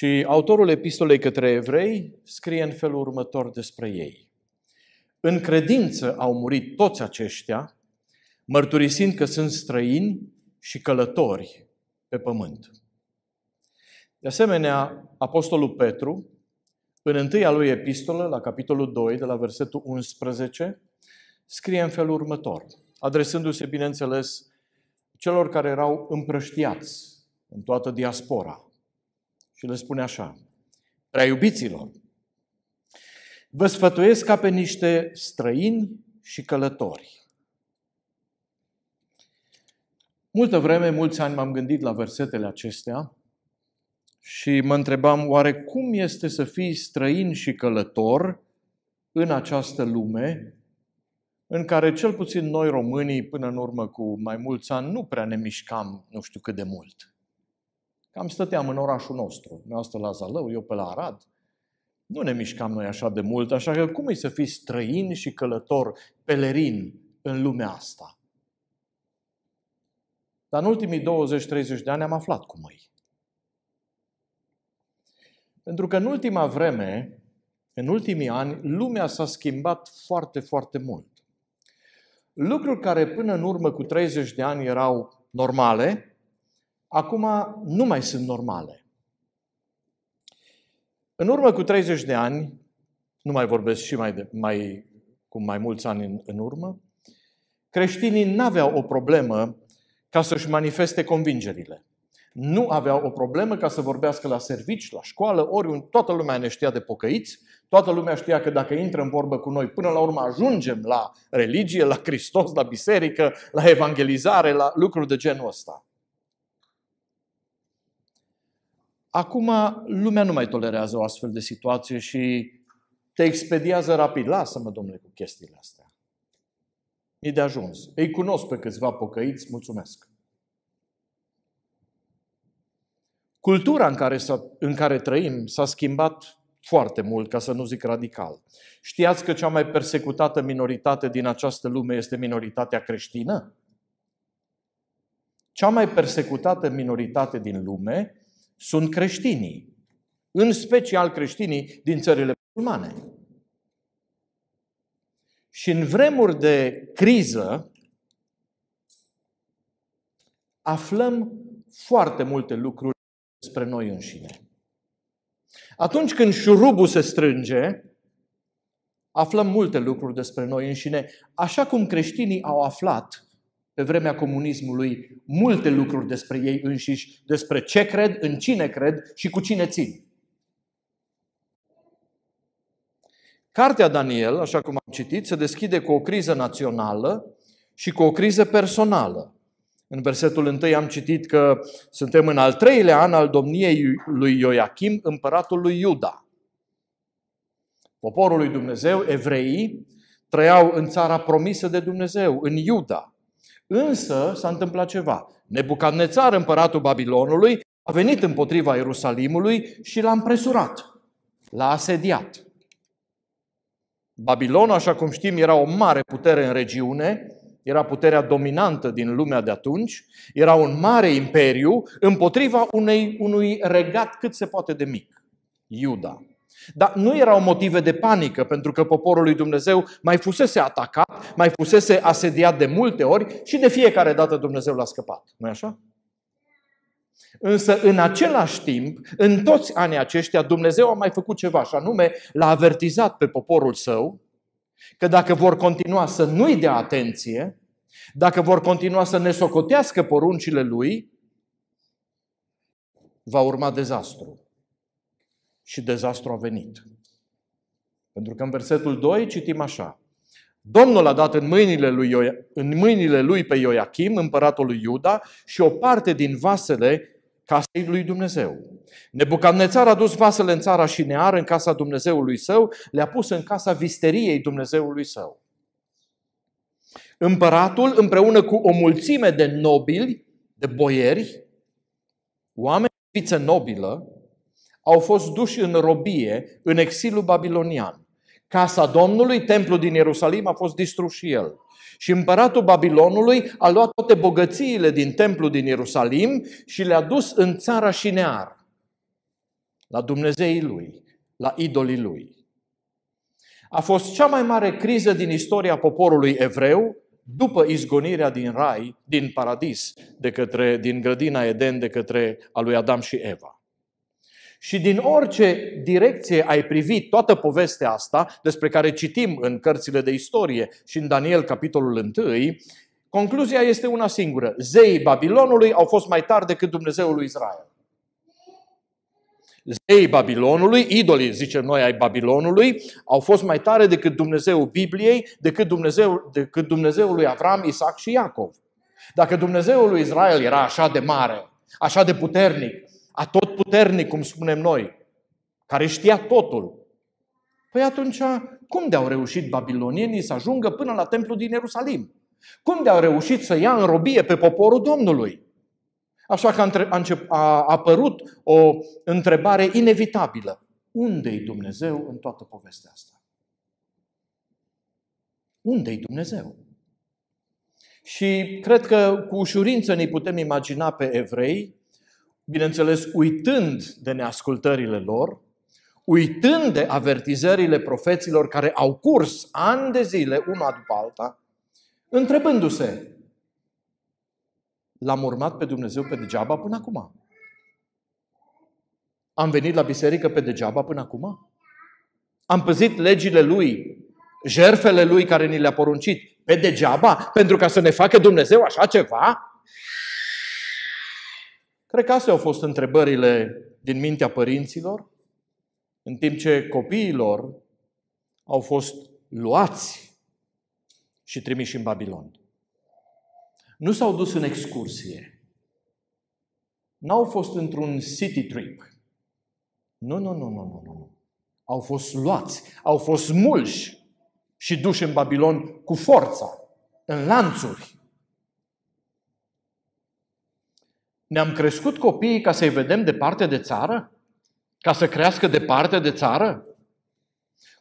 Și autorul epistolei către evrei scrie în felul următor despre ei. În credință au murit toți aceștia, mărturisind că sunt străini și călători pe pământ. De asemenea, Apostolul Petru, în întâia lui epistolă, la capitolul 2, de la versetul 11, scrie în felul următor, adresându-se, bineînțeles, celor care erau împrăștiați în toată diaspora, și le spune așa, prea iubiților, vă sfătuiesc ca pe niște străini și călători. Multă vreme, mulți ani m-am gândit la versetele acestea și mă întrebam oare cum este să fii străin și călător în această lume în care cel puțin noi românii până în urmă cu mai mulți ani nu prea ne mișcam nu știu cât de mult. Cam stăteam în orașul nostru, asta la Zalău, eu pe la Arad. Nu ne mișcam noi așa de mult, așa că cum e să fii străin și călător, pelerin în lumea asta? Dar în ultimii 20-30 de ani am aflat cum e. Pentru că în ultima vreme, în ultimii ani, lumea s-a schimbat foarte, foarte mult. Lucruri care până în urmă cu 30 de ani erau normale, acum nu mai sunt normale. În urmă cu 30 de ani, nu mai vorbesc și mai, de, mai cu mai mulți ani în, în urmă, creștinii n-aveau o problemă ca să-și manifeste convingerile. Nu aveau o problemă ca să vorbească la servici, la școală, oriunde. Toată lumea ne știa de pocăiți, toată lumea știa că dacă intră în vorbă cu noi, până la urmă ajungem la religie, la Hristos, la biserică, la evangelizare, la lucruri de genul ăsta. Acum lumea nu mai tolerează o astfel de situație și te expediază rapid. Lasă-mă, domnule, cu chestiile astea. E de ajuns. Ei cunosc pe câțiva pocăiți, mulțumesc. Cultura în care, în care trăim s-a schimbat foarte mult, ca să nu zic radical. Știați că cea mai persecutată minoritate din această lume este minoritatea creștină? Cea mai persecutată minoritate din lume sunt creștinii, în special creștinii din țările musulmane. Și în vremuri de criză aflăm foarte multe lucruri despre noi înșine. Atunci când șurubul se strânge, aflăm multe lucruri despre noi înșine, așa cum creștinii au aflat pe vremea comunismului multe lucruri despre ei înșiși, despre ce cred, în cine cred și cu cine țin. Cartea Daniel, așa cum am citit, se deschide cu o criză națională și cu o criză personală. În versetul 1 am citit că suntem în al treilea an al domniei lui Ioachim, împăratul lui Iuda. Poporul lui Dumnezeu, evreii, trăiau în țara promisă de Dumnezeu, în Iuda. Însă s-a întâmplat ceva. Nebucadnețar, împăratul Babilonului, a venit împotriva Ierusalimului și l-a împresurat, l-a asediat. Babilonul, așa cum știm, era o mare putere în regiune, era puterea dominantă din lumea de atunci, era un mare imperiu împotriva unei, unui regat cât se poate de mic, Iuda. Dar nu erau motive de panică, pentru că poporul lui Dumnezeu mai fusese atacat, mai fusese asediat de multe ori și de fiecare dată Dumnezeu l-a scăpat. nu așa? Însă, în același timp, în toți anii aceștia, Dumnezeu a mai făcut ceva, și anume l-a avertizat pe poporul său că dacă vor continua să nu-i dea atenție, dacă vor continua să ne socotească poruncile lui, va urma dezastru și dezastru a venit. Pentru că în versetul 2 citim așa. Domnul a dat în mâinile lui, Ioia, în mâinile lui pe Ioachim, împăratul lui Iuda, și o parte din vasele casei lui Dumnezeu. Nebucadnețar a dus vasele în țara și neară în casa Dumnezeului său, le-a pus în casa visteriei Dumnezeului său. Împăratul, împreună cu o mulțime de nobili, de boieri, oameni de nobilă, au fost duși în robie, în exilul babilonian. Casa Domnului, templul din Ierusalim, a fost distrus și el. Și împăratul Babilonului a luat toate bogățiile din templul din Ierusalim și le-a dus în țara near, la Dumnezeii lui, la idolii lui. A fost cea mai mare criză din istoria poporului evreu după izgonirea din rai, din paradis, de către, din grădina Eden, de către a lui Adam și Eva. Și din orice direcție ai privit toată povestea asta, despre care citim în cărțile de istorie și în Daniel, capitolul 1, concluzia este una singură. Zeii Babilonului au fost mai tari decât Dumnezeul lui Israel. Zeii Babilonului, idolii, zicem noi, ai Babilonului, au fost mai tare decât Dumnezeul Bibliei, decât, Dumnezeu, decât Dumnezeul lui Avram, Isaac și Iacov. Dacă Dumnezeul lui Israel era așa de mare, așa de puternic, a tot puternic, cum spunem noi, care știa totul. Păi atunci, cum de-au reușit babilonienii să ajungă până la templu din Ierusalim? Cum de-au reușit să ia în robie pe poporul Domnului? Așa că a, încep, a apărut o întrebare inevitabilă. Unde-i Dumnezeu în toată povestea asta? Unde-i Dumnezeu? Și cred că cu ușurință ne putem imagina pe evrei bineînțeles uitând de neascultările lor, uitând de avertizările profeților care au curs ani de zile una după alta, întrebându-se, l-am urmat pe Dumnezeu pe degeaba până acum? Am venit la biserică pe degeaba până acum? Am păzit legile Lui, jerfele Lui care ni le-a poruncit, pe degeaba, pentru ca să ne facă Dumnezeu așa ceva? Cred că astea au fost întrebările din mintea părinților, în timp ce copiilor au fost luați și trimiși în Babilon. Nu s-au dus în excursie. N-au fost într-un city trip. Nu, nu, nu, nu, nu, nu. Au fost luați, au fost mulși și duși în Babilon cu forța, în lanțuri. Ne-am crescut copiii ca să-i vedem departe de țară? Ca să crească departe de țară?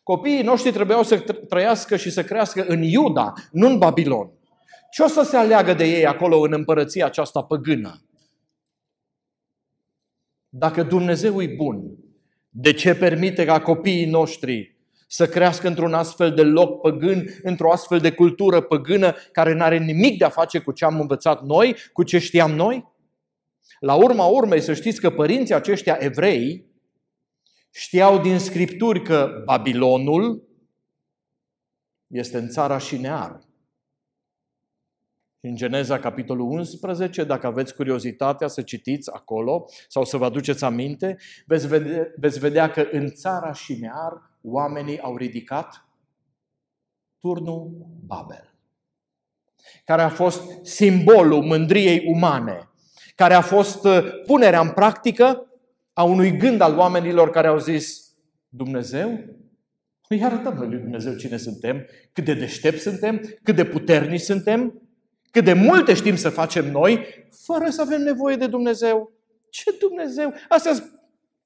Copiii noștri trebuiau să trăiască și să crească în Iuda, nu în Babilon. Ce o să se aleagă de ei acolo în împărăția aceasta păgână? Dacă Dumnezeu e bun, de ce permite ca copiii noștri să crească într-un astfel de loc păgân, într-o astfel de cultură păgână care nu are nimic de a face cu ce am învățat noi, cu ce știam noi? La urma urmei, să știți că părinții aceștia evrei știau din scripturi că Babilonul este în țara Șinear. În Geneza, capitolul 11, dacă aveți curiozitatea să citiți acolo sau să vă aduceți aminte, veți vedea, veți vedea că în țara Șinear oamenii au ridicat turnul Babel, care a fost simbolul mândriei umane, care a fost uh, punerea în practică a unui gând al oamenilor care au zis Dumnezeu? Îi arătăm noi lui Dumnezeu cine suntem, cât de deștepți suntem, cât de puternici suntem, cât de multe știm să facem noi, fără să avem nevoie de Dumnezeu. Ce Dumnezeu? Astea sunt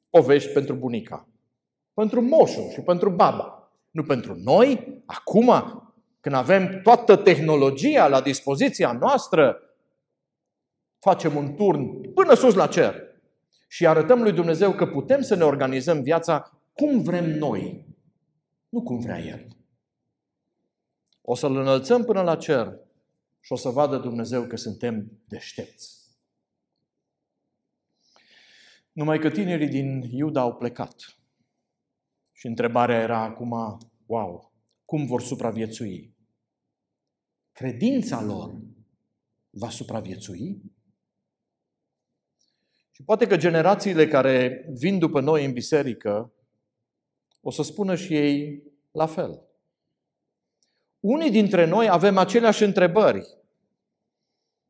povești pentru bunica, pentru moșul și pentru baba. Nu pentru noi, acum, când avem toată tehnologia la dispoziția noastră, facem un turn până sus la cer și arătăm lui Dumnezeu că putem să ne organizăm viața cum vrem noi, nu cum vrea El. O să-L înălțăm până la cer și o să vadă Dumnezeu că suntem deștepți. Numai că tinerii din Iuda au plecat. Și întrebarea era acum, wow, cum vor supraviețui? Credința lor va supraviețui? Și poate că generațiile care vin după noi în biserică o să spună și ei la fel. Unii dintre noi avem aceleași întrebări.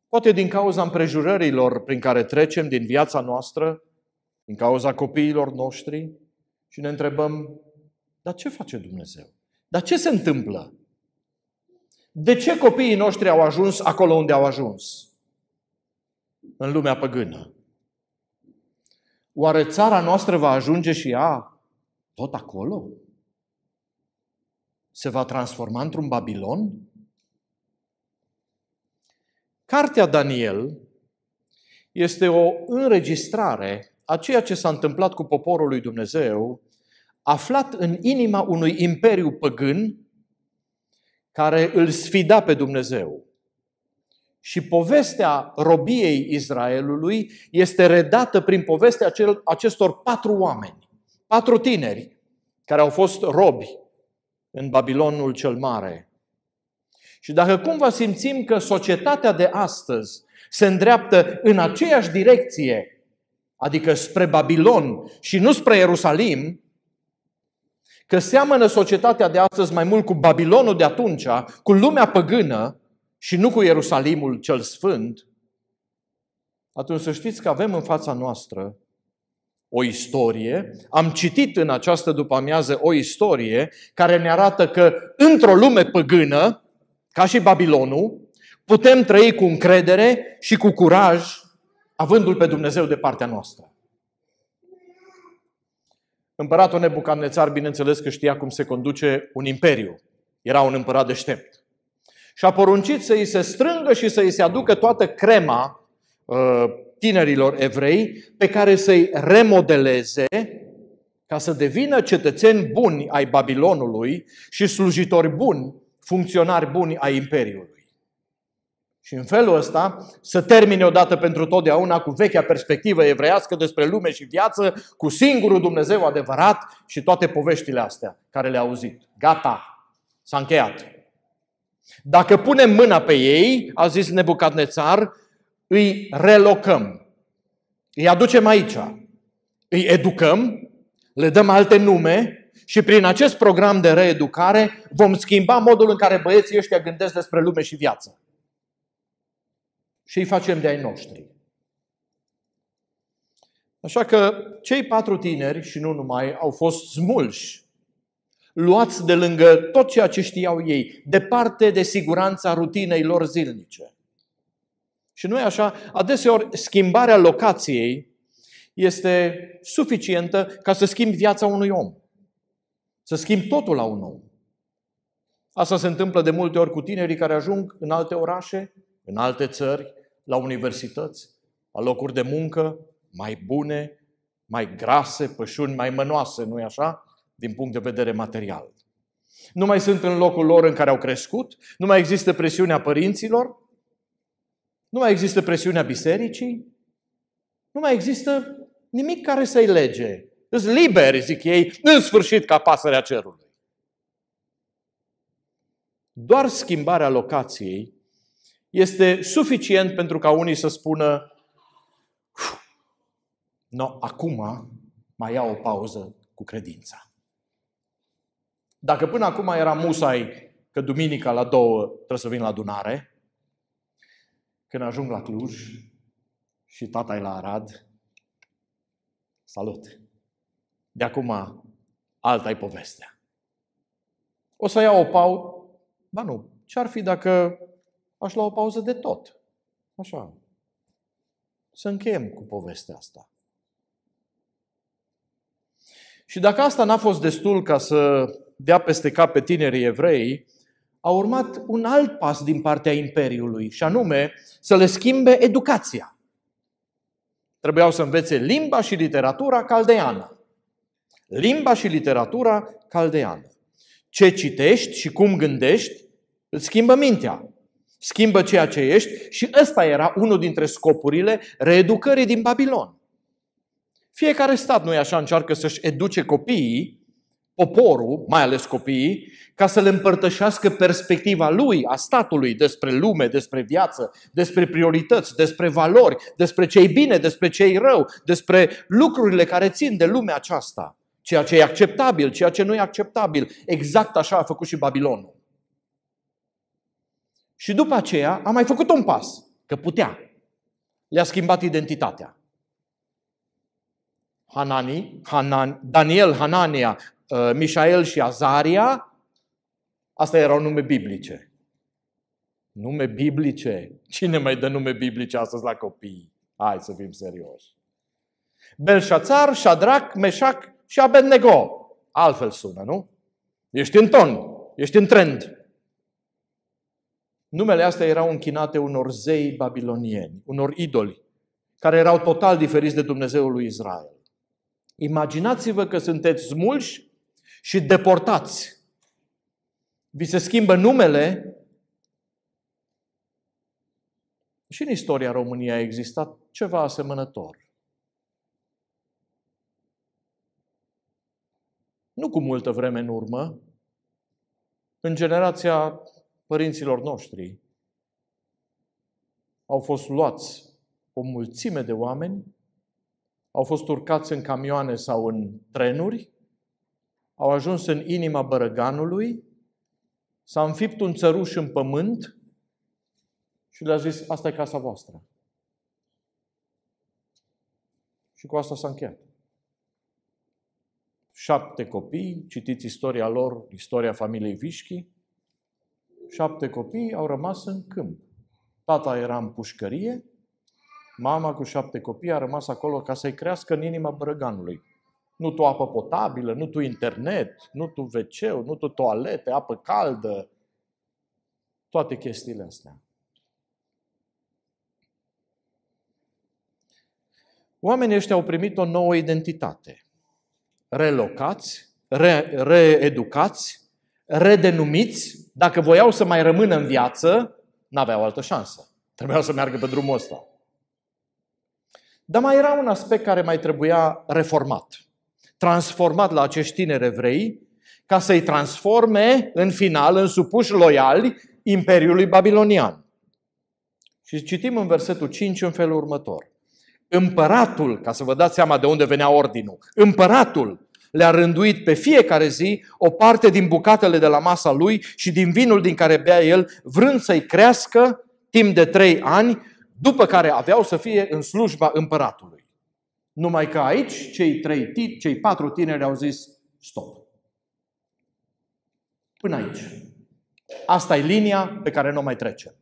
Poate din cauza împrejurărilor prin care trecem din viața noastră, din cauza copiilor noștri, și ne întrebăm, dar ce face Dumnezeu? Dar ce se întâmplă? De ce copiii noștri au ajuns acolo unde au ajuns? În lumea păgână. Oare țara noastră va ajunge și ea tot acolo? Se va transforma într-un Babilon? Cartea Daniel este o înregistrare a ceea ce s-a întâmplat cu poporul lui Dumnezeu, aflat în inima unui imperiu păgân care îl sfida pe Dumnezeu. Și povestea robiei Israelului este redată prin povestea acestor patru oameni, patru tineri care au fost robi în Babilonul cel Mare. Și dacă cumva simțim că societatea de astăzi se îndreaptă în aceeași direcție, adică spre Babilon și nu spre Ierusalim, că seamănă societatea de astăzi mai mult cu Babilonul de atunci, cu lumea păgână, și nu cu Ierusalimul cel sfânt, atunci să știți că avem în fața noastră o istorie. Am citit în această după-amiază o istorie care ne arată că într-o lume păgână, ca și Babilonul, putem trăi cu încredere și cu curaj, avându-L pe Dumnezeu de partea noastră. Împăratul Nebucanețar, bineînțeles că știa cum se conduce un imperiu. Era un împărat deștept și a poruncit să îi se strângă și să îi se aducă toată crema uh, tinerilor evrei pe care să-i remodeleze ca să devină cetățeni buni ai Babilonului și slujitori buni, funcționari buni ai Imperiului. Și în felul ăsta să termine odată pentru totdeauna cu vechea perspectivă evreiască despre lume și viață, cu singurul Dumnezeu adevărat și toate poveștile astea care le-a auzit. Gata, s-a încheiat. Dacă punem mâna pe ei, a zis Nebucadnețar, îi relocăm. Îi aducem aici. Îi educăm, le dăm alte nume și prin acest program de reeducare vom schimba modul în care băieții ăștia gândesc despre lume și viață. Și îi facem de ai noștri. Așa că cei patru tineri și nu numai au fost smulși luați de lângă tot ceea ce știau ei, departe de siguranța rutinei lor zilnice. Și nu e așa? Adeseori, schimbarea locației este suficientă ca să schimbi viața unui om. Să schimbi totul la un om. Asta se întâmplă de multe ori cu tinerii care ajung în alte orașe, în alte țări, la universități, la locuri de muncă mai bune, mai grase, pășuni mai mănoase, nu-i așa? din punct de vedere material. Nu mai sunt în locul lor în care au crescut, nu mai există presiunea părinților, nu mai există presiunea bisericii, nu mai există nimic care să-i lege. Îți liberi, zic ei, în sfârșit ca pasărea cerului. Doar schimbarea locației este suficient pentru ca unii să spună no, acum mai iau o pauză cu credința. Dacă până acum era musai că duminica la două trebuie să vin la adunare, când ajung la Cluj și tata e la Arad, salut! De acum alta e povestea. O să iau o pauză. Ba nu, ce-ar fi dacă aș lua o pauză de tot? Așa. Să încheiem cu povestea asta. Și dacă asta n-a fost destul ca să dea peste cap pe tinerii evrei, a urmat un alt pas din partea Imperiului, și anume să le schimbe educația. Trebuiau să învețe limba și literatura caldeană. Limba și literatura caldeană. Ce citești și cum gândești îți schimbă mintea, schimbă ceea ce ești și ăsta era unul dintre scopurile reeducării din Babilon. Fiecare stat, nu-i așa, încearcă să-și educe copiii poporul, mai ales copiii, ca să le împărtășească perspectiva lui, a statului, despre lume, despre viață, despre priorități, despre valori, despre ce bine, despre ce rău, despre lucrurile care țin de lumea aceasta. Ceea ce e acceptabil, ceea ce nu e acceptabil. Exact așa a făcut și Babilonul. Și după aceea a mai făcut un pas, că putea. Le-a schimbat identitatea. Hanani, Hanan, Daniel, Hanania, Uh, Mișael și Azaria, astea erau nume biblice. Nume biblice? Cine mai dă nume biblice astăzi la copii? Hai să fim serioși. Belșațar, Șadrac, Meșac și Abednego. Altfel sună, nu? Ești în ton, ești în trend. Numele astea erau închinate unor zei babilonieni, unor idoli, care erau total diferiți de Dumnezeul lui Israel. Imaginați-vă că sunteți smulși și deportați. Vi se schimbă numele. Și în istoria României a existat ceva asemănător. Nu cu multă vreme în urmă, în generația părinților noștri, au fost luați o mulțime de oameni, au fost urcați în camioane sau în trenuri au ajuns în inima bărăganului, s-a înfipt un țăruș în pământ și le-a zis, asta e casa voastră. Și cu asta s-a încheiat. Șapte copii, citiți istoria lor, istoria familiei Vișchi, șapte copii au rămas în câmp. Tata era în pușcărie, mama cu șapte copii a rămas acolo ca să-i crească în inima brăganului. Nu tu apă potabilă, nu tu internet, nu tu wc nu tu toalete, apă caldă. Toate chestiile astea. Oamenii ăștia au primit o nouă identitate. Relocați, re, reeducați, redenumiți. Dacă voiau să mai rămână în viață, n-aveau altă șansă. Trebuiau să meargă pe drumul ăsta. Dar mai era un aspect care mai trebuia reformat transformat la acești tineri evrei ca să-i transforme în final în supuși loiali Imperiului Babilonian. Și citim în versetul 5 în felul următor. Împăratul, ca să vă dați seama de unde venea ordinul, împăratul le-a rânduit pe fiecare zi o parte din bucatele de la masa lui și din vinul din care bea el, vrând să-i crească timp de trei ani, după care aveau să fie în slujba împăratului. Numai că aici cei, trei, cei patru tineri au zis stop. Până aici. Asta e linia pe care nu mai trece.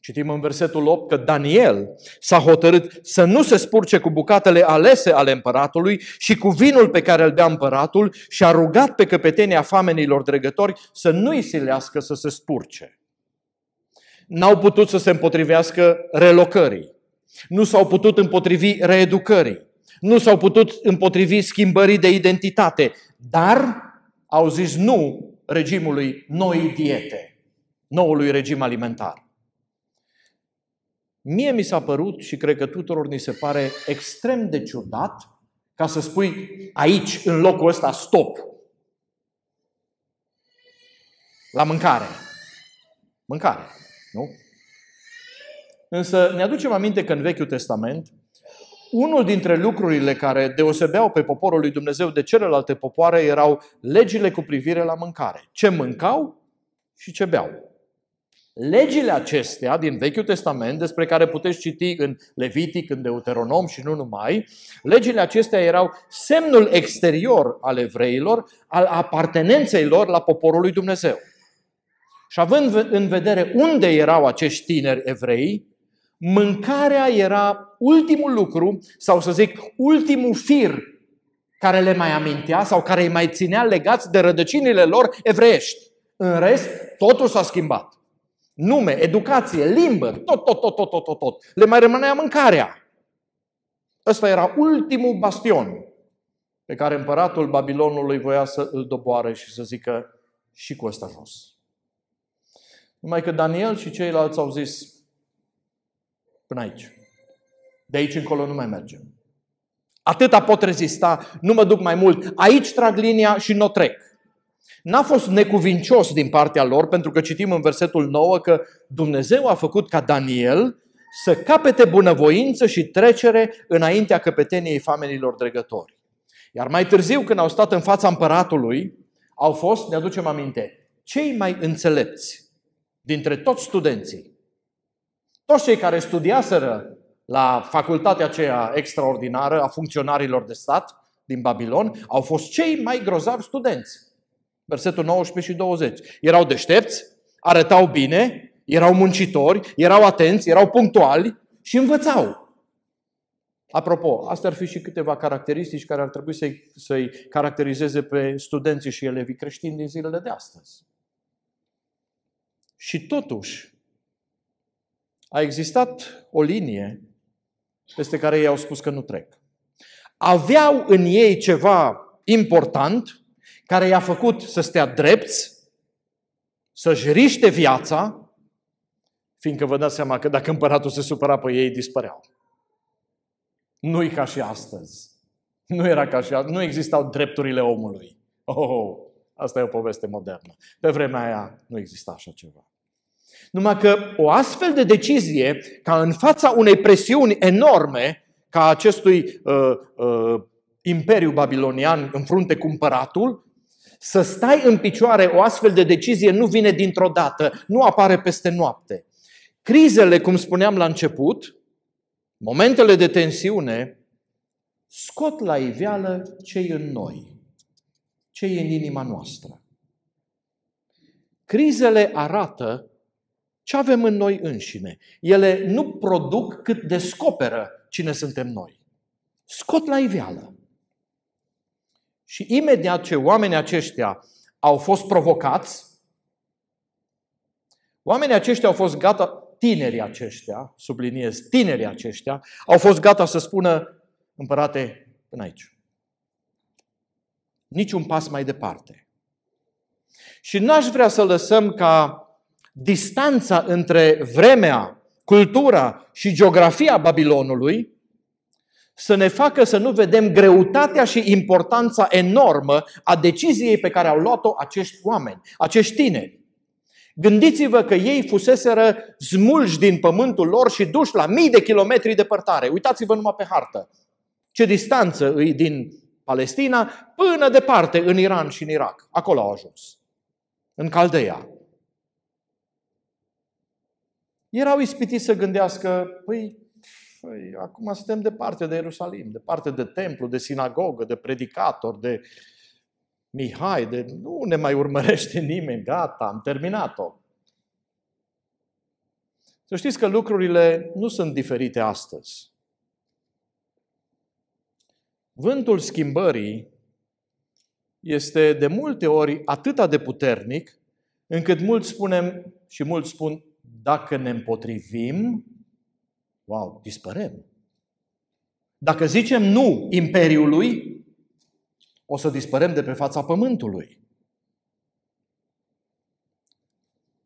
Citim în versetul 8 că Daniel s-a hotărât să nu se spurce cu bucatele alese ale împăratului și cu vinul pe care îl bea împăratul și a rugat pe căpetenia famenilor dregători să nu-i silească să se spurce. N-au putut să se împotrivească relocării. Nu s-au putut împotrivi reeducării. Nu s-au putut împotrivi schimbării de identitate. Dar au zis nu regimului noi diete, noului regim alimentar. Mie mi s-a părut și cred că tuturor ni se pare extrem de ciudat ca să spui aici, în locul ăsta, stop. La mâncare. Mâncare, nu? Însă ne aducem aminte că în Vechiul Testament, unul dintre lucrurile care deosebeau pe poporul lui Dumnezeu de celelalte popoare erau legile cu privire la mâncare. Ce mâncau și ce beau. Legile acestea din Vechiul Testament, despre care puteți citi în Levitic, în Deuteronom și nu numai, legile acestea erau semnul exterior al evreilor, al apartenenței lor la poporul lui Dumnezeu. Și având în vedere unde erau acești tineri evrei, mâncarea era ultimul lucru, sau să zic, ultimul fir care le mai amintea sau care îi mai ținea legați de rădăcinile lor evreiești. În rest, totul s-a schimbat. Nume, educație, limbă, tot, tot, tot, tot, tot, tot, tot. Le mai rămânea mâncarea. Ăsta era ultimul bastion pe care împăratul Babilonului voia să îl doboare și să zică și cu ăsta jos. Numai că Daniel și ceilalți au zis, Până aici. De aici încolo nu mai mergem. Atâta pot rezista, nu mă duc mai mult. Aici trag linia și nu o trec. N-a fost necuvincios din partea lor, pentru că citim în versetul 9 că Dumnezeu a făcut ca Daniel să capete bunăvoință și trecere înaintea căpeteniei famenilor dregători. Iar mai târziu, când au stat în fața împăratului, au fost, ne aducem aminte, cei mai înțelepți dintre toți studenții toți cei care studiaseră la facultatea aceea extraordinară a funcționarilor de stat din Babilon au fost cei mai grozavi studenți. Versetul 19 și 20. Erau deștepți, arătau bine, erau muncitori, erau atenți, erau punctuali și învățau. Apropo, astea ar fi și câteva caracteristici care ar trebui să-i, să caracterizeze pe studenții și elevii creștini din zilele de astăzi. Și totuși, a existat o linie peste care ei au spus că nu trec. Aveau în ei ceva important care i-a făcut să stea drepți, să-și riște viața, fiindcă vă dați seama că dacă împăratul se supăra pe ei, dispăreau. Nu-i ca și astăzi. Nu era ca și astăzi. Nu existau drepturile omului. Oh, oh, oh, asta e o poveste modernă. Pe vremea aia nu exista așa ceva. Numai că o astfel de decizie, ca în fața unei presiuni enorme, ca acestui uh, uh, imperiu babilonian în frunte împăratul, să stai în picioare, o astfel de decizie nu vine dintr-o dată, nu apare peste noapte. Crizele, cum spuneam la început, momentele de tensiune, scot la iveală ce în noi, ce e în inima noastră. Crizele arată ce avem în noi înșine? Ele nu produc cât descoperă cine suntem noi. Scot la iveală. Și imediat ce oamenii aceștia au fost provocați, oamenii aceștia au fost gata, tinerii aceștia, subliniez, tinerii aceștia, au fost gata să spună, împărate, până aici. Niciun pas mai departe. Și n-aș vrea să lăsăm ca distanța între vremea, cultura și geografia Babilonului să ne facă să nu vedem greutatea și importanța enormă a deciziei pe care au luat-o acești oameni, acești tineri. Gândiți-vă că ei fuseseră zmulși din pământul lor și duși la mii de kilometri departare. Uitați-vă numai pe hartă. Ce distanță îi din Palestina până departe în Iran și în Irak. Acolo au ajuns. În Caldeea erau ispitiți să gândească, păi, păi acum suntem departe de Ierusalim, departe de templu, de sinagogă, de predicator, de Mihai, de nu ne mai urmărește nimeni, gata, am terminat-o. Să știți că lucrurile nu sunt diferite astăzi. Vântul schimbării este de multe ori atât de puternic încât mulți spunem și mulți spun dacă ne împotrivim, wow, dispărem. Dacă zicem nu imperiului, o să dispărem de pe fața pământului.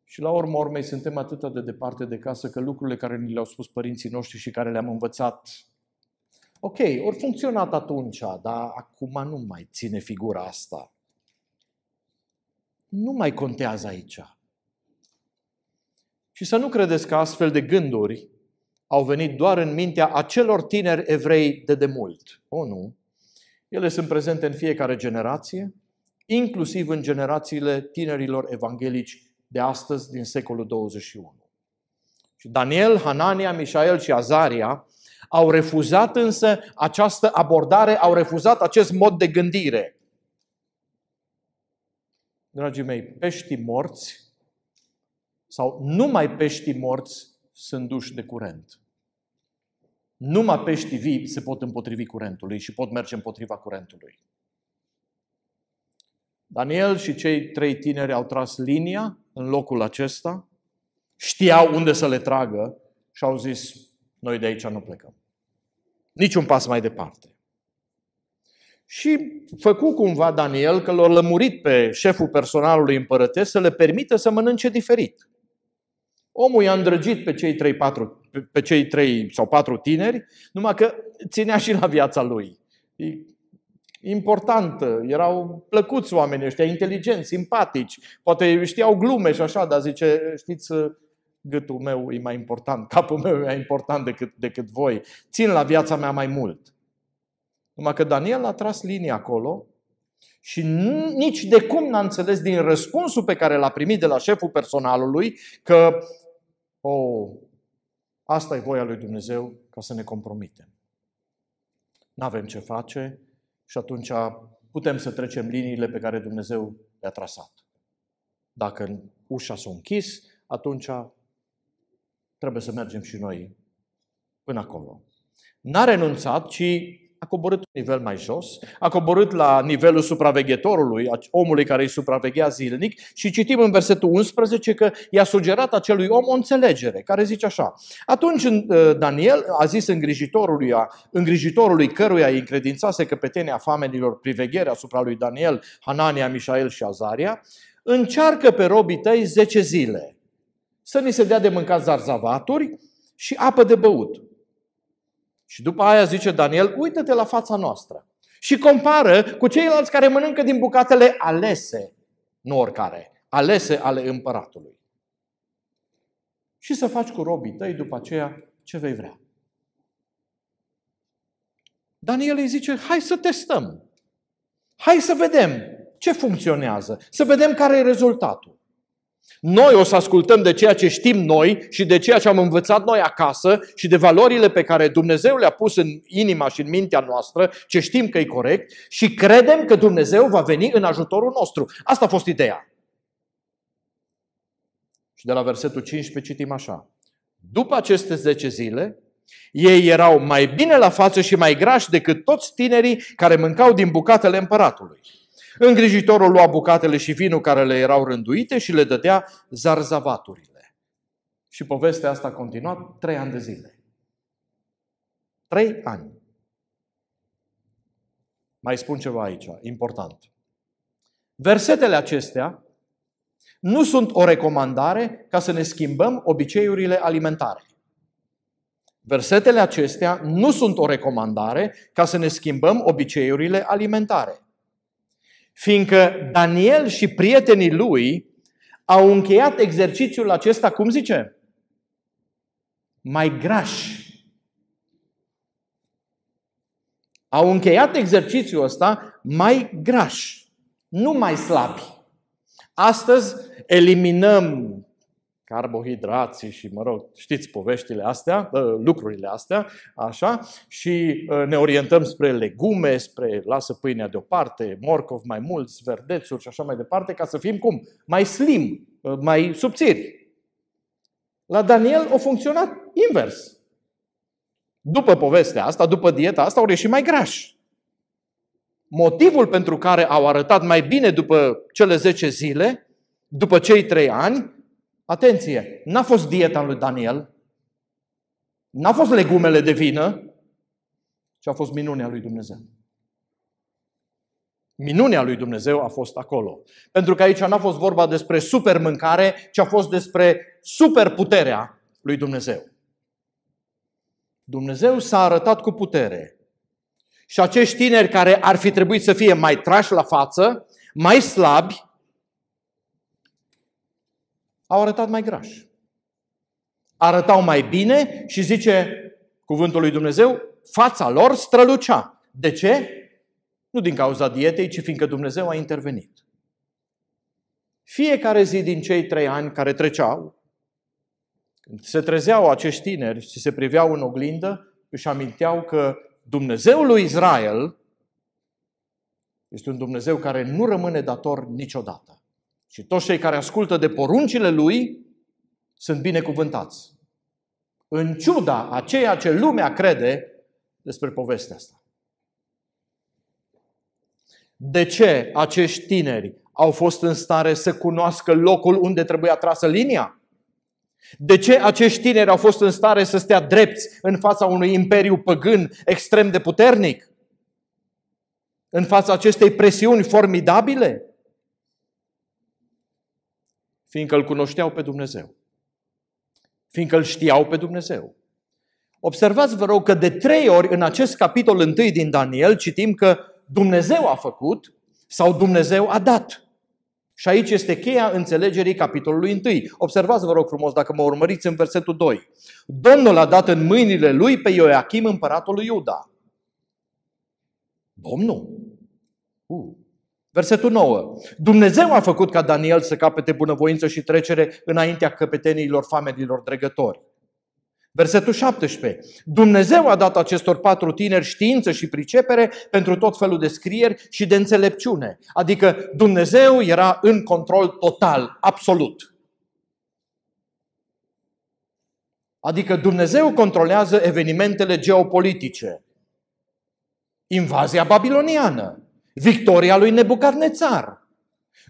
Și la urmă urmei suntem atât de departe de casă că lucrurile care ni le-au spus părinții noștri și care le-am învățat, ok, ori funcționat atunci, dar acum nu mai ține figura asta. Nu mai contează aici. Și să nu credeți că astfel de gânduri au venit doar în mintea acelor tineri evrei de demult. O, nu. Ele sunt prezente în fiecare generație, inclusiv în generațiile tinerilor evanghelici de astăzi din secolul 21. Și Daniel, Hanania, Mișael și Azaria au refuzat însă această abordare, au refuzat acest mod de gândire. Dragii mei, peștii morți sau numai peștii morți sunt duși de curent. Numai peștii vii se pot împotrivi curentului și pot merge împotriva curentului. Daniel și cei trei tineri au tras linia în locul acesta, știau unde să le tragă și au zis, noi de aici nu plecăm. un pas mai departe. Și făcu cumva Daniel că l-a lămurit pe șeful personalului împărătesc să le permită să mănânce diferit. Omul i-a îndrăgit pe cei trei, patru, pe cei trei sau patru tineri, numai că ținea și la viața lui. E importantă, erau plăcuți oamenii ăștia, inteligenți, simpatici, poate știau glume și așa, dar zice, știți, gâtul meu e mai important, capul meu e mai important decât, decât voi, țin la viața mea mai mult. Numai că Daniel a tras linia acolo și nici de cum n-a înțeles din răspunsul pe care l-a primit de la șeful personalului că oh, asta e voia lui Dumnezeu ca să ne compromitem. N-avem ce face și atunci putem să trecem liniile pe care Dumnezeu le-a trasat. Dacă ușa s-a închis, atunci trebuie să mergem și noi până acolo. N-a renunțat, ci a coborât un nivel mai jos, a coborât la nivelul supraveghetorului, omului care îi supraveghea zilnic și citim în versetul 11 că i-a sugerat acelui om o înțelegere, care zice așa. Atunci ă, Daniel a zis îngrijitorului, îngrijitorului căruia îi încredințase căpetenia famenilor priveghere asupra lui Daniel, Hanania, Mișael și Azaria, încearcă pe robii tăi 10 zile să ni se dea de mâncat zarzavaturi și apă de băut. Și după aia zice Daniel, uită-te la fața noastră și compară cu ceilalți care mănâncă din bucatele alese, nu oricare, alese ale împăratului. Și să faci cu robii tăi după aceea ce vei vrea. Daniel îi zice, hai să testăm. Hai să vedem ce funcționează. Să vedem care e rezultatul. Noi o să ascultăm de ceea ce știm noi și de ceea ce am învățat noi acasă și de valorile pe care Dumnezeu le-a pus în inima și în mintea noastră, ce știm că e corect și credem că Dumnezeu va veni în ajutorul nostru. Asta a fost ideea. Și de la versetul 15 citim așa. După aceste 10 zile, ei erau mai bine la față și mai grași decât toți tinerii care mâncau din bucatele împăratului. Îngrijitorul lua bucatele și vinul care le erau rânduite și le dădea zarzavaturile. Și povestea asta a continuat trei ani de zile. Trei ani. Mai spun ceva aici, important. Versetele acestea nu sunt o recomandare ca să ne schimbăm obiceiurile alimentare. Versetele acestea nu sunt o recomandare ca să ne schimbăm obiceiurile alimentare. Fiindcă Daniel și prietenii lui au încheiat exercițiul acesta, cum zice? Mai graș. Au încheiat exercițiul ăsta mai graș, nu mai slabi. Astăzi eliminăm carbohidrații și, mă rog, știți poveștile astea, ă, lucrurile astea, așa, și ă, ne orientăm spre legume, spre lasă pâinea deoparte, morcov mai mulți, verdețuri și așa mai departe, ca să fim cum? Mai slim, ă, mai subțiri. La Daniel a funcționat invers. După povestea asta, după dieta asta, au ieșit mai grași. Motivul pentru care au arătat mai bine după cele 10 zile, după cei 3 ani, Atenție! N-a fost dieta lui Daniel, n-a fost legumele de vină, ci a fost minunea lui Dumnezeu. Minunea lui Dumnezeu a fost acolo. Pentru că aici n-a fost vorba despre super mâncare, ci a fost despre super puterea lui Dumnezeu. Dumnezeu s-a arătat cu putere. Și acești tineri care ar fi trebuit să fie mai trași la față, mai slabi, au arătat mai grași. Arătau mai bine și zice cuvântul lui Dumnezeu, fața lor strălucea. De ce? Nu din cauza dietei, ci fiindcă Dumnezeu a intervenit. Fiecare zi din cei trei ani care treceau, când se trezeau acești tineri și se priveau în oglindă, își aminteau că Dumnezeul lui Israel este un Dumnezeu care nu rămâne dator niciodată. Și toți cei care ascultă de poruncile lui sunt binecuvântați. În ciuda a ceea ce lumea crede despre povestea asta. De ce acești tineri au fost în stare să cunoască locul unde trebuia trasă linia? De ce acești tineri au fost în stare să stea drepți în fața unui imperiu păgân extrem de puternic? În fața acestei presiuni formidabile? Fiindcă îl cunoșteau pe Dumnezeu. Fiindcă îl știau pe Dumnezeu. Observați, vă rog, că de trei ori în acest capitol întâi din Daniel citim că Dumnezeu a făcut sau Dumnezeu a dat. Și aici este cheia înțelegerii capitolului 1. Observați, vă rog frumos, dacă mă urmăriți în versetul 2. Domnul a dat în mâinile lui pe Ioachim, împăratul lui Iuda. Domnul? Uh. Versetul 9. Dumnezeu a făcut ca Daniel să capete bunăvoință și trecere înaintea căpeteniilor famenilor dregători. Versetul 17. Dumnezeu a dat acestor patru tineri știință și pricepere pentru tot felul de scrieri și de înțelepciune. Adică Dumnezeu era în control total, absolut. Adică Dumnezeu controlează evenimentele geopolitice. Invazia babiloniană, Victoria lui Nebucadnețar.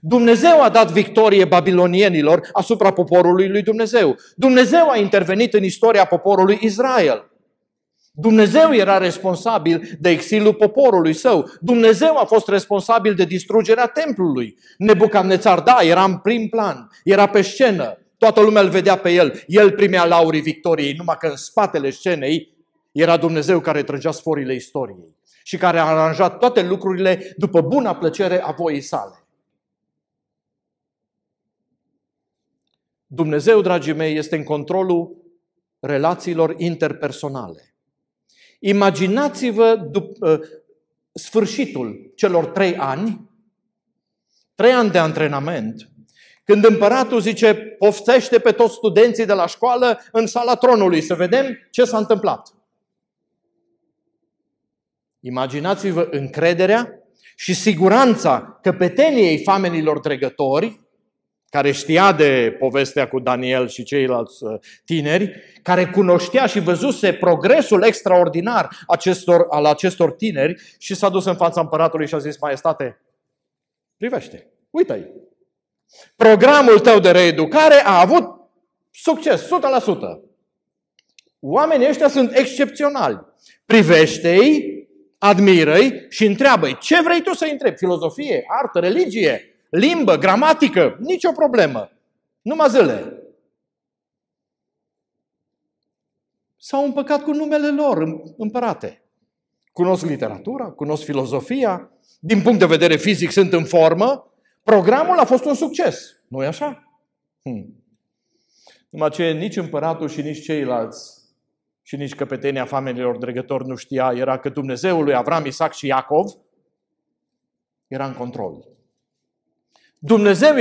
Dumnezeu a dat victorie babilonienilor asupra poporului lui Dumnezeu. Dumnezeu a intervenit în istoria poporului Israel. Dumnezeu era responsabil de exilul poporului său. Dumnezeu a fost responsabil de distrugerea templului. Nebucadnețar, da, era în prim plan, era pe scenă. Toată lumea îl vedea pe el. El primea laurii victoriei, numai că în spatele scenei era Dumnezeu care trăgea sforile istoriei și care a aranjat toate lucrurile după buna plăcere a voii sale. Dumnezeu, dragii mei, este în controlul relațiilor interpersonale. Imaginați-vă dup- ă, sfârșitul celor trei ani, trei ani de antrenament, când împăratul zice, poftește pe toți studenții de la școală în sala tronului, să vedem ce s-a întâmplat. Imaginați-vă încrederea și siguranța căpeteniei famenilor dregători, care știa de povestea cu Daniel și ceilalți uh, tineri, care cunoștea și văzuse progresul extraordinar acestor, al acestor tineri și s-a dus în fața împăratului și a zis, maestate, privește, uite i Programul tău de reeducare a avut succes, 100%. Oamenii ăștia sunt excepționali. Privește-i admiră-i și întreabă-i ce vrei tu să întrebi, filozofie, artă, religie, limbă, gramatică, nicio problemă, numai zile. S-au împăcat cu numele lor, împărate. Cunosc literatura, cunosc filozofia, din punct de vedere fizic sunt în formă, programul a fost un succes, nu e așa? Hmm. Numai ce nici împăratul și nici ceilalți și nici căpetenia familiilor dregători nu știa, era că Dumnezeul lui Avram, Isaac și Iacov era în control. Dumnezeu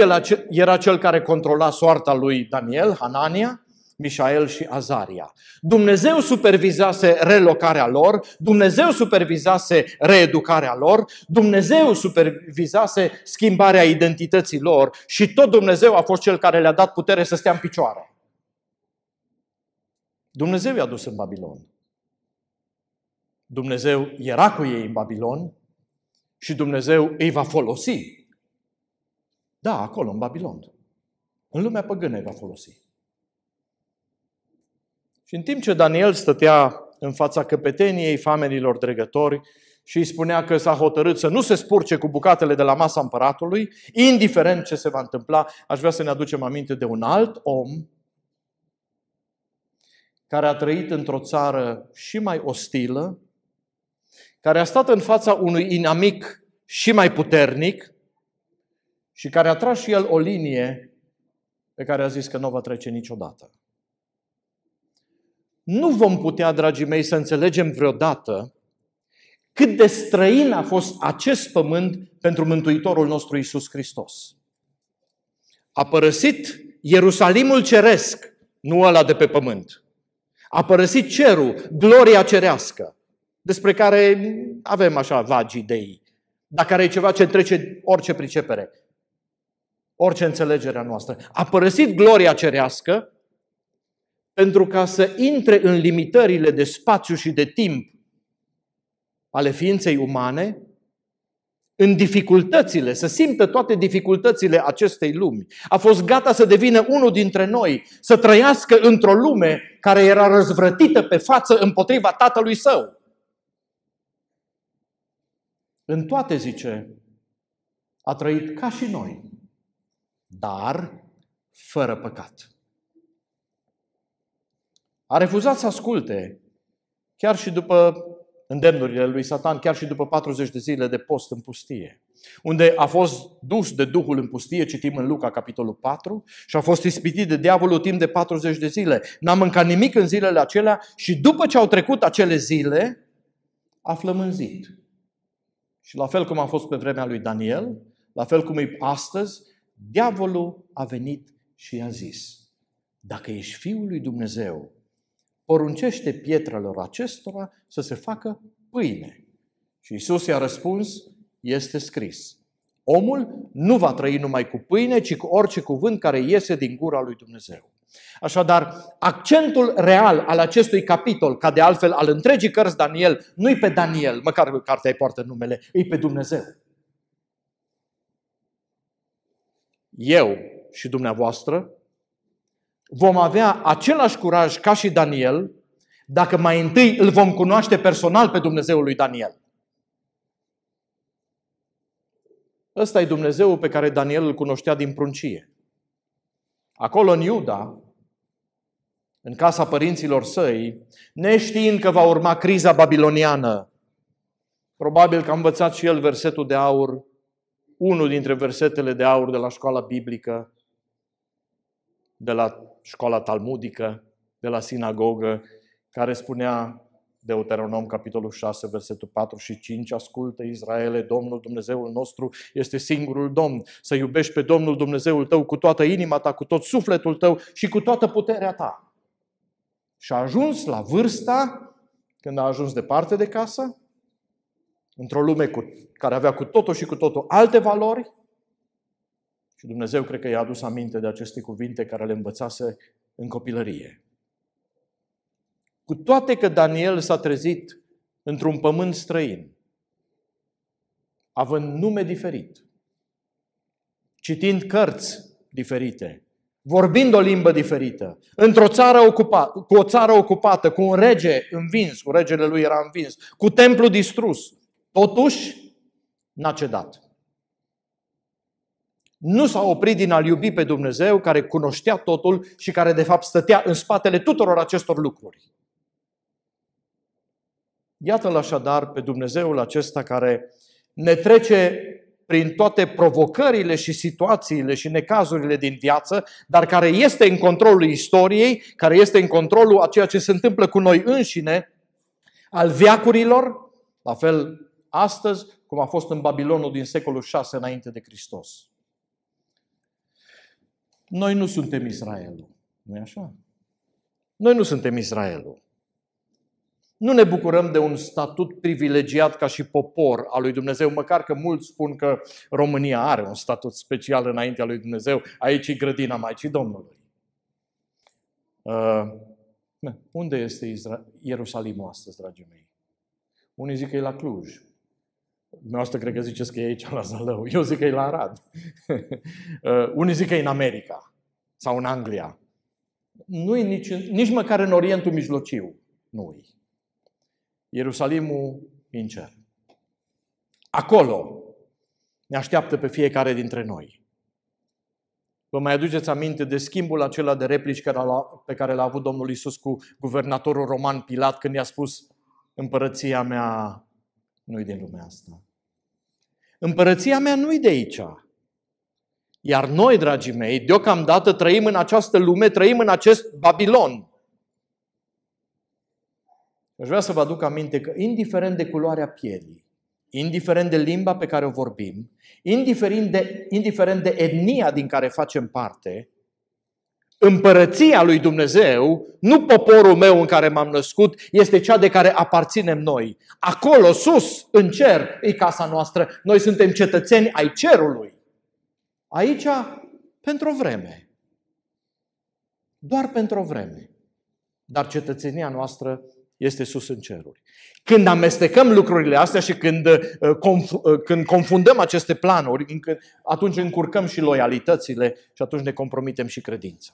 era cel care controla soarta lui Daniel, Hanania, Mișael și Azaria. Dumnezeu supervizase relocarea lor, Dumnezeu supervizase reeducarea lor, Dumnezeu supervizase schimbarea identității lor și tot Dumnezeu a fost cel care le-a dat putere să stea în picioare. Dumnezeu i-a dus în Babilon. Dumnezeu era cu ei în Babilon și Dumnezeu îi va folosi. Da, acolo, în Babilon. În lumea păgână îi va folosi. Și în timp ce Daniel stătea în fața căpeteniei famenilor dregători și îi spunea că s-a hotărât să nu se spurce cu bucatele de la masa împăratului, indiferent ce se va întâmpla, aș vrea să ne aducem aminte de un alt om care a trăit într-o țară și mai ostilă, care a stat în fața unui inamic și mai puternic și care a tras și el o linie pe care a zis că nu va trece niciodată. Nu vom putea, dragii mei, să înțelegem vreodată cât de străin a fost acest pământ pentru Mântuitorul nostru Isus Hristos. A părăsit Ierusalimul ceresc, nu ăla de pe pământ. A părăsit cerul, gloria cerească, despre care avem așa vagi idei, dar care e ceva ce trece orice pricepere, orice înțelegere a noastră. A părăsit gloria cerească pentru ca să intre în limitările de spațiu și de timp ale ființei umane în dificultățile, să simtă toate dificultățile acestei lumi. A fost gata să devină unul dintre noi, să trăiască într-o lume care era răzvrătită pe față împotriva tatălui său. În toate, zice, a trăit ca și noi, dar fără păcat. A refuzat să asculte, chiar și după îndemnurile lui Satan chiar și după 40 de zile de post în pustie. Unde a fost dus de Duhul în pustie, citim în Luca, capitolul 4, și a fost ispitit de diavolul timp de 40 de zile. N-a mâncat nimic în zilele acelea și după ce au trecut acele zile, a flămânzit. Și la fel cum a fost pe vremea lui Daniel, la fel cum e astăzi, diavolul a venit și i-a zis, dacă ești Fiul lui Dumnezeu, poruncește pietrelor acestora să se facă pâine. Și Isus i-a răspuns, este scris. Omul nu va trăi numai cu pâine, ci cu orice cuvânt care iese din gura lui Dumnezeu. Așadar, accentul real al acestui capitol, ca de altfel al întregii cărți Daniel, nu-i pe Daniel, măcar că cartea îi poartă numele, e pe Dumnezeu. Eu și dumneavoastră vom avea același curaj ca și Daniel, dacă mai întâi îl vom cunoaște personal pe Dumnezeul lui Daniel. Ăsta e Dumnezeu pe care Daniel îl cunoștea din pruncie. Acolo în Iuda, în casa părinților săi, neștiind că va urma criza babiloniană, probabil că a învățat și el versetul de aur, unul dintre versetele de aur de la școala biblică, de la școala talmudică, de la sinagogă, care spunea Deuteronom, capitolul 6, versetul 4 și 5, ascultă Israele, Domnul Dumnezeul nostru este singurul Domn. Să iubești pe Domnul Dumnezeul tău cu toată inima ta, cu tot sufletul tău și cu toată puterea ta. Și a ajuns la vârsta, când a ajuns departe de casă, într-o lume cu, care avea cu totul și cu totul alte valori, și Dumnezeu cred că i-a adus aminte de aceste cuvinte care le învățase în copilărie. Cu toate că Daniel s-a trezit într-un pământ străin, având nume diferit, citind cărți diferite, vorbind o limbă diferită, într-o țară ocupată, cu o țară ocupată, cu un rege învins, cu regele lui era învins, cu templu distrus, totuși n-a cedat nu s-a oprit din a-L iubi pe Dumnezeu care cunoștea totul și care de fapt stătea în spatele tuturor acestor lucruri. Iată-L așadar pe Dumnezeul acesta care ne trece prin toate provocările și situațiile și necazurile din viață, dar care este în controlul istoriei, care este în controlul a ceea ce se întâmplă cu noi înșine, al viacurilor, la fel astăzi, cum a fost în Babilonul din secolul 6 înainte de Hristos. Noi nu suntem Israelul. nu e așa? Noi nu suntem Israelul. Nu ne bucurăm de un statut privilegiat ca și popor al lui Dumnezeu, măcar că mulți spun că România are un statut special înaintea lui Dumnezeu. Aici e grădina Maicii Domnului. Uh, unde este Isra- Ierusalimul astăzi, dragii mei? Unii zic că e la Cluj, Noastră cred că ziceți că e aici la Zalău. Eu zic că e la Arad. Uh, unii zic că e în America sau în Anglia. Nu e nici, nici măcar în Orientul Mijlociu. Nu e. Ierusalimul e în cer. Acolo ne așteaptă pe fiecare dintre noi. Vă mai aduceți aminte de schimbul acela de replici pe care l-a avut Domnul Isus cu guvernatorul roman Pilat când i-a spus împărăția mea nu din lumea asta. Împărăția mea nu-i de aici. Iar noi, dragii mei, deocamdată trăim în această lume, trăim în acest Babilon. Aș vrea să vă aduc aminte că, indiferent de culoarea pielii, indiferent de limba pe care o vorbim, indiferent de, indiferent de etnia din care facem parte, Împărăția lui Dumnezeu, nu poporul meu în care m-am născut, este cea de care aparținem noi. Acolo, sus, în cer, e casa noastră. Noi suntem cetățeni ai cerului. Aici, pentru o vreme. Doar pentru o vreme. Dar cetățenia noastră este sus în ceruri. Când amestecăm lucrurile astea și când, uh, uh, când confundăm aceste planuri, atunci încurcăm și loialitățile și atunci ne compromitem și credința.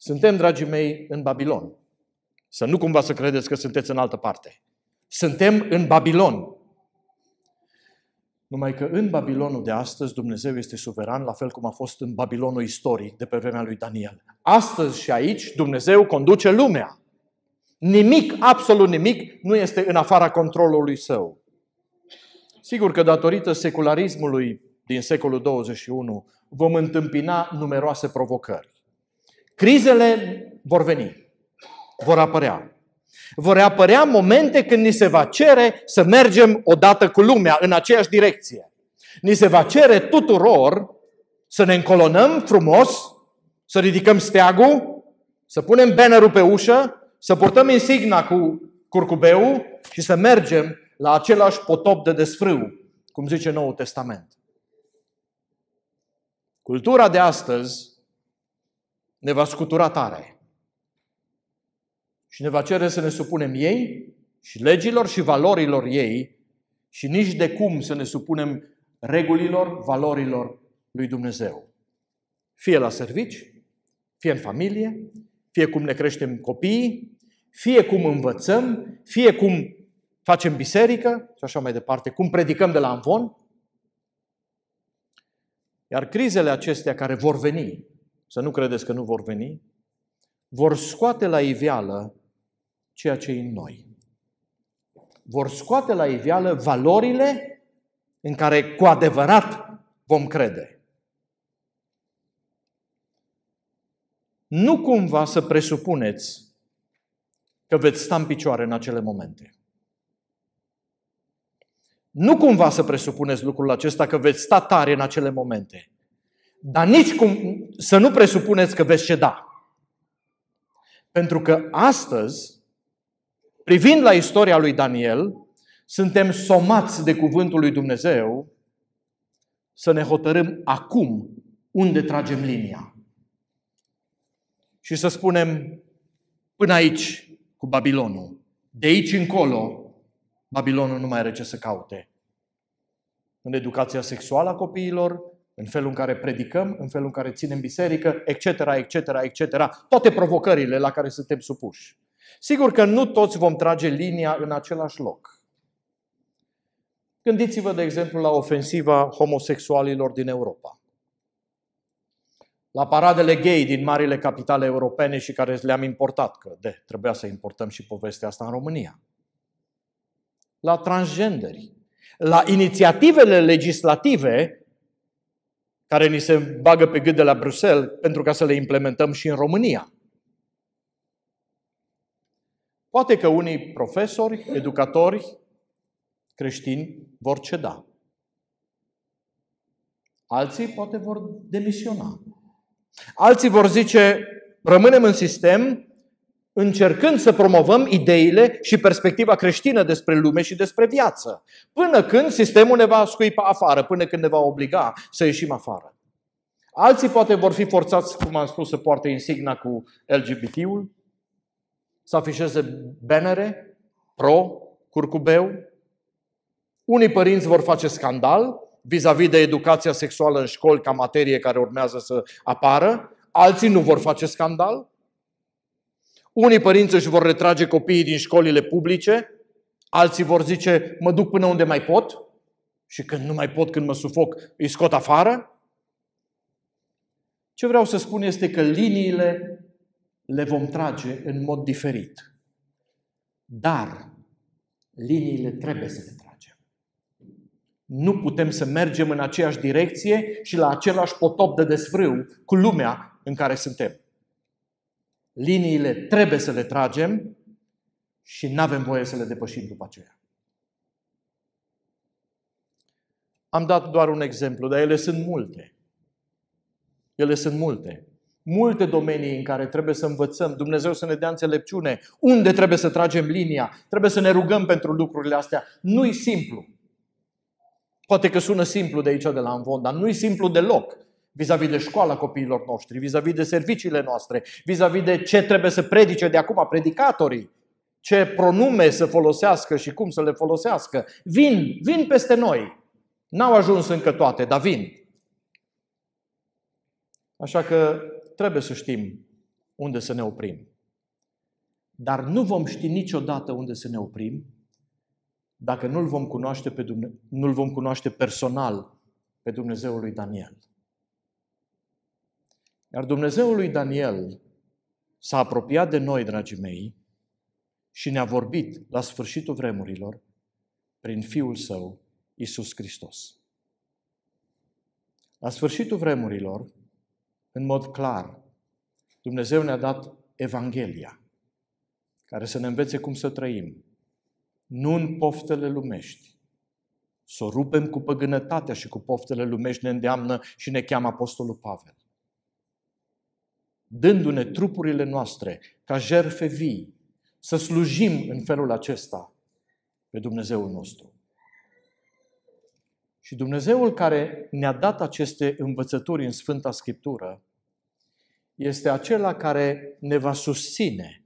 Suntem, dragii mei, în Babilon. Să nu cumva să credeți că sunteți în altă parte. Suntem în Babilon. Numai că în Babilonul de astăzi Dumnezeu este suveran, la fel cum a fost în Babilonul istoric de pe vremea lui Daniel. Astăzi și aici Dumnezeu conduce lumea. Nimic, absolut nimic, nu este în afara controlului său. Sigur că datorită secularismului din secolul 21 vom întâmpina numeroase provocări. Crizele vor veni, vor apărea. Vor apărea momente când ni se va cere să mergem odată cu lumea, în aceeași direcție. Ni se va cere tuturor să ne încolonăm frumos, să ridicăm steagul, să punem bannerul pe ușă, să purtăm insigna cu curcubeu și să mergem la același potop de desfrâu, cum zice Noul Testament. Cultura de astăzi ne va scutura tare și ne va cere să ne supunem ei și legilor și valorilor ei și nici de cum să ne supunem regulilor, valorilor lui Dumnezeu. Fie la servici, fie în familie, fie cum ne creștem copiii, fie cum învățăm, fie cum facem biserică și așa mai departe, cum predicăm de la amvon. Iar crizele acestea care vor veni să nu credeți că nu vor veni, vor scoate la iveală ceea ce e în noi. Vor scoate la iveală valorile în care cu adevărat vom crede. Nu cumva să presupuneți că veți sta în picioare în acele momente. Nu cumva să presupuneți lucrul acesta că veți sta tare în acele momente. Dar nici cum să nu presupuneți că veți ceda. Pentru că astăzi, privind la istoria lui Daniel, suntem somați de cuvântul lui Dumnezeu să ne hotărâm acum unde tragem linia. Și să spunem până aici cu Babilonul. De aici încolo, Babilonul nu mai are ce să caute. În educația sexuală a copiilor, în felul în care predicăm, în felul în care ținem biserică, etc., etc., etc., toate provocările la care suntem supuși. Sigur că nu toți vom trage linia în același loc. Gândiți-vă, de exemplu, la ofensiva homosexualilor din Europa. La paradele gay din marile capitale europene și care le-am importat, că de, trebuia să importăm și povestea asta în România. La transgenderi, la inițiativele legislative care ni se bagă pe gât de la Bruxelles pentru ca să le implementăm și în România. Poate că unii profesori, educatori creștini vor ceda. Alții poate vor demisiona. Alții vor zice, rămânem în sistem încercând să promovăm ideile și perspectiva creștină despre lume și despre viață, până când sistemul ne va scuipa afară, până când ne va obliga să ieșim afară. Alții poate vor fi forțați, cum am spus, să poarte insigna cu LGBT-ul, să afișeze bannere pro, curcubeu. Unii părinți vor face scandal vis-a-vis de educația sexuală în școli ca materie care urmează să apară, alții nu vor face scandal, unii părinți își vor retrage copiii din școlile publice, alții vor zice, mă duc până unde mai pot și când nu mai pot, când mă sufoc, îi scot afară. Ce vreau să spun este că liniile le vom trage în mod diferit. Dar liniile trebuie să le tragem. Nu putem să mergem în aceeași direcție și la același potop de desfrâu cu lumea în care suntem liniile trebuie să le tragem și nu avem voie să le depășim după aceea. Am dat doar un exemplu, dar ele sunt multe. Ele sunt multe. Multe domenii în care trebuie să învățăm, Dumnezeu să ne dea înțelepciune, unde trebuie să tragem linia, trebuie să ne rugăm pentru lucrurile astea. Nu-i simplu. Poate că sună simplu de aici, de la Anvon, dar nu-i simplu deloc vis-a-vis de școala copiilor noștri, vis-a-vis de serviciile noastre, vis-a-vis de ce trebuie să predice de acum predicatorii, ce pronume să folosească și cum să le folosească. Vin, vin peste noi. N-au ajuns încă toate, dar vin. Așa că trebuie să știm unde să ne oprim. Dar nu vom ști niciodată unde să ne oprim dacă nu-l vom cunoaște, pe Dumne- nu vom cunoaște personal pe Dumnezeul lui Daniel. Iar Dumnezeul lui Daniel s-a apropiat de noi, dragii mei, și ne-a vorbit la sfârșitul vremurilor prin Fiul Său, Isus Hristos. La sfârșitul vremurilor, în mod clar, Dumnezeu ne-a dat Evanghelia, care să ne învețe cum să trăim, nu în poftele lumești. Să o rupem cu păgânătatea și cu poftele lumești ne îndeamnă și ne cheamă Apostolul Pavel dându-ne trupurile noastre ca jerfe vii, să slujim în felul acesta pe Dumnezeul nostru. Și Dumnezeul care ne-a dat aceste învățături în Sfânta Scriptură este acela care ne va susține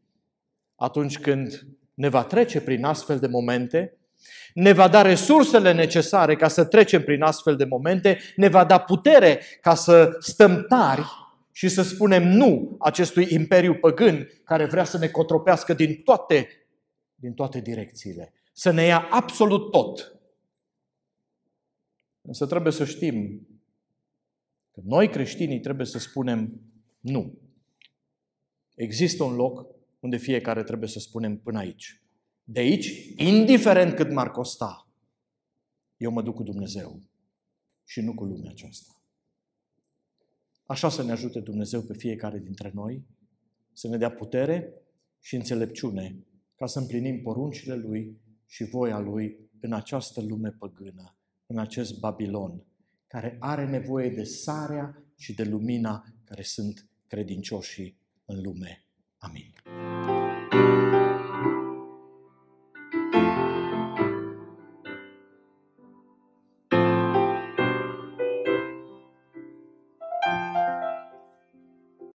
atunci când ne va trece prin astfel de momente, ne va da resursele necesare ca să trecem prin astfel de momente, ne va da putere ca să stăm tari și să spunem nu acestui imperiu păgân care vrea să ne cotropească din toate, din toate direcțiile. Să ne ia absolut tot. Însă trebuie să știm că noi creștinii trebuie să spunem nu. Există un loc unde fiecare trebuie să spunem până aici. De aici, indiferent cât m-ar costa, eu mă duc cu Dumnezeu și nu cu lumea aceasta. Așa să ne ajute Dumnezeu pe fiecare dintre noi, să ne dea putere și înțelepciune ca să împlinim poruncile Lui și voia Lui în această lume păgână, în acest Babilon, care are nevoie de sarea și de lumina care sunt credincioșii în lume. Amin.